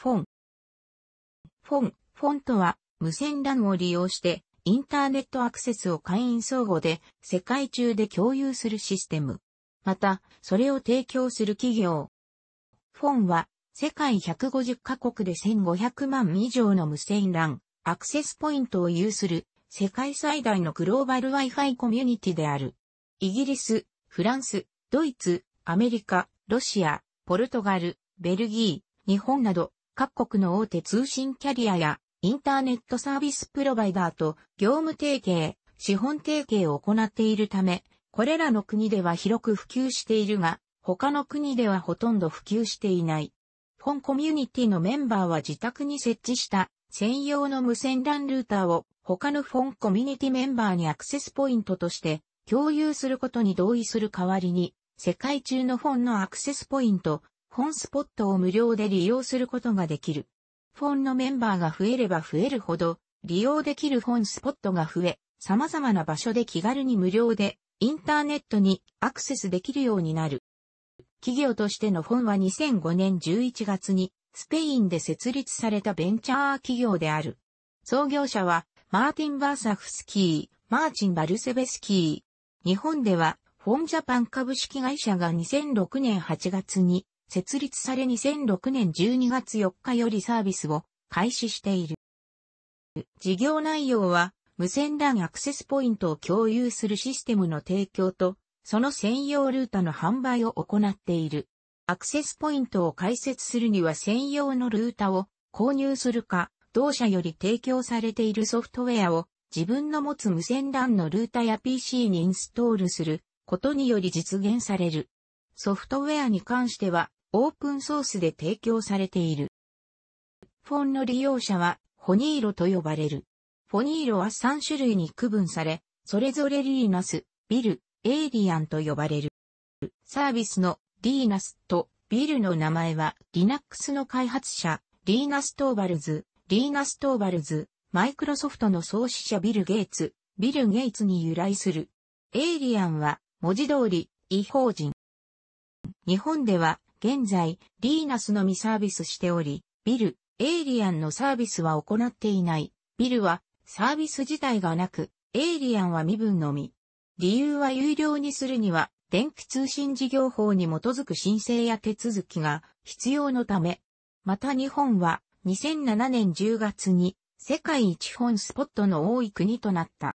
フォン。フォン、フォンとは、無線 LAN を利用して、インターネットアクセスを会員相互で、世界中で共有するシステム。また、それを提供する企業。フォンは、世界150カ国で1500万以上の無線 LAN、アクセスポイントを有する、世界最大のグローバル Wi-Fi コミュニティである。イギリス、フランス、ドイツ、アメリカ、ロシア、ポルトガル、ベルギー、日本など各国の大手通信キャリアやインターネットサービスプロバイダーと業務提携、資本提携を行っているため、これらの国では広く普及しているが、他の国ではほとんど普及していない。本コミュニティのメンバーは自宅に設置した専用の無線 LAN ルーターを他のフォンコミュニティメンバーにアクセスポイントとして共有することに同意する代わりに世界中のフォンのアクセスポイント本スポットを無料で利用することができる。フォンのメンバーが増えれば増えるほど、利用できるフォンスポットが増え、様々な場所で気軽に無料でインターネットにアクセスできるようになる。企業としてのフォンは2005年11月にスペインで設立されたベンチャー企業である。創業者はマーティン・バーサフスキー、マーチン・バルセベスキー。日本ではフォンジャパン株式会社が2006年8月に設立され2006年12月4日よりサービスを開始している。事業内容は、無線 LAN アクセスポイントを共有するシステムの提供と、その専用ルータの販売を行っている。アクセスポイントを開設するには専用のルータを購入するか、同社より提供されているソフトウェアを自分の持つ無線 LAN のルータや PC にインストールすることにより実現される。ソフトウェアに関してはオープンソースで提供されている。フォンの利用者は、フォニーロと呼ばれる。フォニーロは3種類に区分され、それぞれリーナス、ビル、エイリアンと呼ばれる。サービスのリーナスとビルの名前はリナックスの開発者、リーナス・トーバルズ、リーナス・トーバルズ、マイクロソフトの創始者ビル・ゲイツ、ビル・ゲイツに由来する。エイリアンは文字通り異法人。日本では現在、リーナスのみサービスしており、ビル、エイリアンのサービスは行っていない。ビルは、サービス自体がなく、エイリアンは身分のみ。理由は有料にするには、電気通信事業法に基づく申請や手続きが必要のため。また日本は、2007年10月に、世界一本スポットの多い国となった。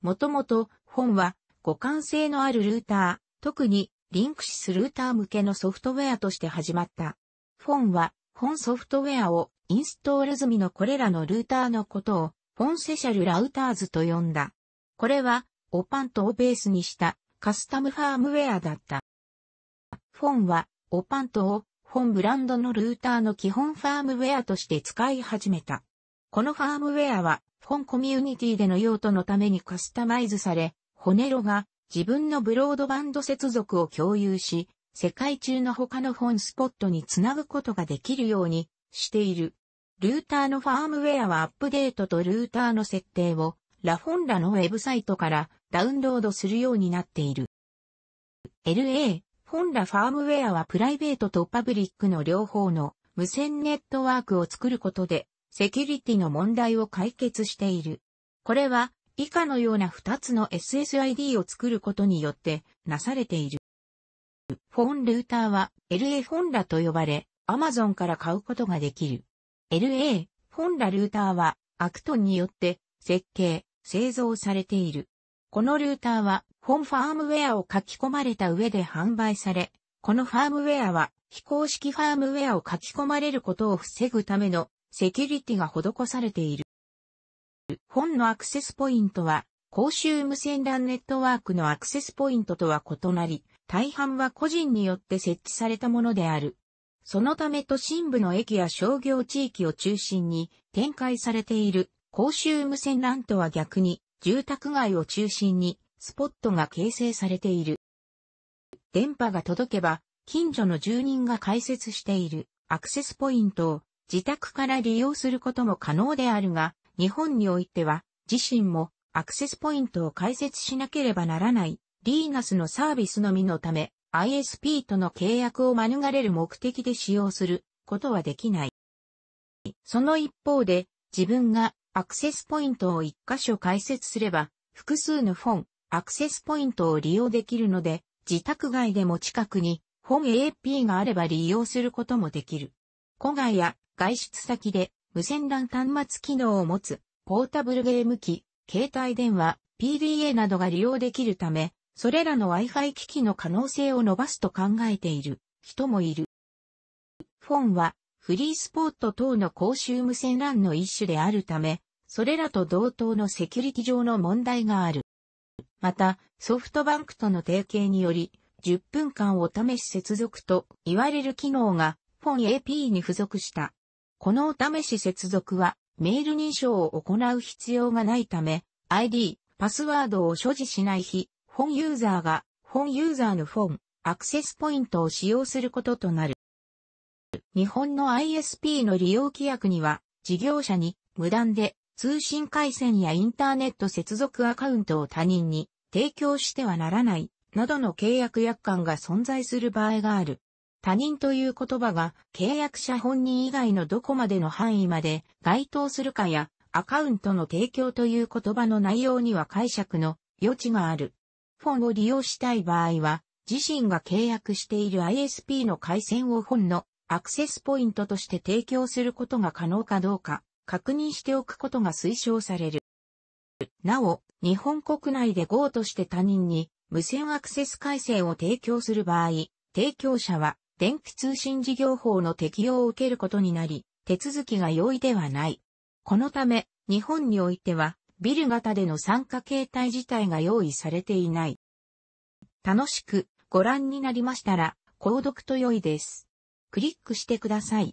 もともと、本は、互換性のあるルーター、特にリンクシスルーター向けのソフトウェアとして始まった。フォンは、フォンソフトウェアをインストール済みのこれらのルーターのことを、フォンセシャルラウターズと呼んだ。これは、オパントをベースにしたカスタムファームウェアだった。フォンは、オパントをフォンブランドのルーターの基本ファームウェアとして使い始めた。このファームウェアは、フォンコミュニティでの用途のためにカスタマイズされ、ホネロが自分のブロードバンド接続を共有し、世界中の他のフォンスポットにつなぐことができるようにしている。ルーターのファームウェアはアップデートとルーターの設定をラフォンラのウェブサイトからダウンロードするようになっている。LA、フォンラファームウェアはプライベートとパブリックの両方の無線ネットワークを作ることでセキュリティの問題を解決している。これは以下のような2つの SSID を作ることによってなされている。フォンルーターは LA フォンラと呼ばれ、Amazon から買うことができる。LA フォンラルーターはアクトンによって設計、製造されている。このルーターはフォンファームウェアを書き込まれた上で販売され、このファームウェアは非公式ファームウェアを書き込まれることを防ぐためのセキュリティが施されている。本のアクセスポイントは、公衆無線 LAN ネットワークのアクセスポイントとは異なり、大半は個人によって設置されたものである。そのため都心部の駅や商業地域を中心に展開されている公衆無線 LAN とは逆に住宅街を中心にスポットが形成されている。電波が届けば近所の住人が開設しているアクセスポイントを自宅から利用することも可能であるが、日本においては、自身もアクセスポイントを開設しなければならない、リーナスのサービスのみのため、ISP との契約を免れる目的で使用することはできない。その一方で、自分がアクセスポイントを一箇所開設すれば、複数の本、アクセスポイントを利用できるので、自宅外でも近くに本 AP があれば利用することもできる。子外や外出先で無線 LAN 端末機能を持つ、ポータブルゲーム機、携帯電話、PDA などが利用できるため、それらの Wi-Fi 機器の可能性を伸ばすと考えている人もいる。フォンはフリースポット等の公衆無線 LAN の一種であるため、それらと同等のセキュリティ上の問題がある。また、ソフトバンクとの提携により、10分間お試し接続と言われる機能が、フォン AP に付属した。このお試し接続は、メール認証を行う必要がないため、ID、パスワードを所持しない日、本ユーザーが、本ユーザーのフォン、アクセスポイントを使用することとなる。日本の ISP の利用規約には、事業者に無断で通信回線やインターネット接続アカウントを他人に提供してはならない、などの契約約款が存在する場合がある。他人という言葉が契約者本人以外のどこまでの範囲まで該当するかやアカウントの提供という言葉の内容には解釈の余地がある。フォンを利用したい場合は自身が契約している ISP の回線を本のアクセスポイントとして提供することが可能かどうか確認しておくことが推奨される。なお、日本国内で GO として他人に無線アクセス回線を提供する場合、提供者は電気通信事業法の適用を受けることになり、手続きが容易ではない。このため、日本においては、ビル型での参加形態自体が用意されていない。楽しくご覧になりましたら、購読と良いです。クリックしてください。